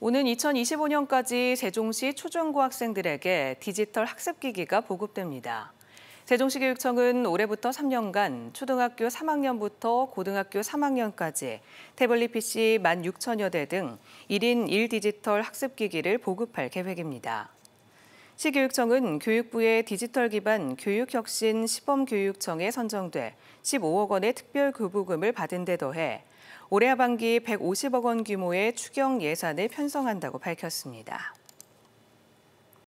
오는 2025년까지 세종시 초중고 학생들에게 디지털 학습기기가 보급됩니다. 세종시 교육청은 올해부터 3년간 초등학교 3학년부터 고등학교 3학년까지 태블릿 PC 1만 6천여 대 등 1인 1디지털 학습기기를 보급할 계획입니다. 시교육청은 교육부의 디지털 기반 교육혁신 시범교육청에 선정돼 15억 원의 특별 교부금을 받은 데 더해 올해 하반기 150억 원 규모의 추경 예산을 편성한다고 밝혔습니다.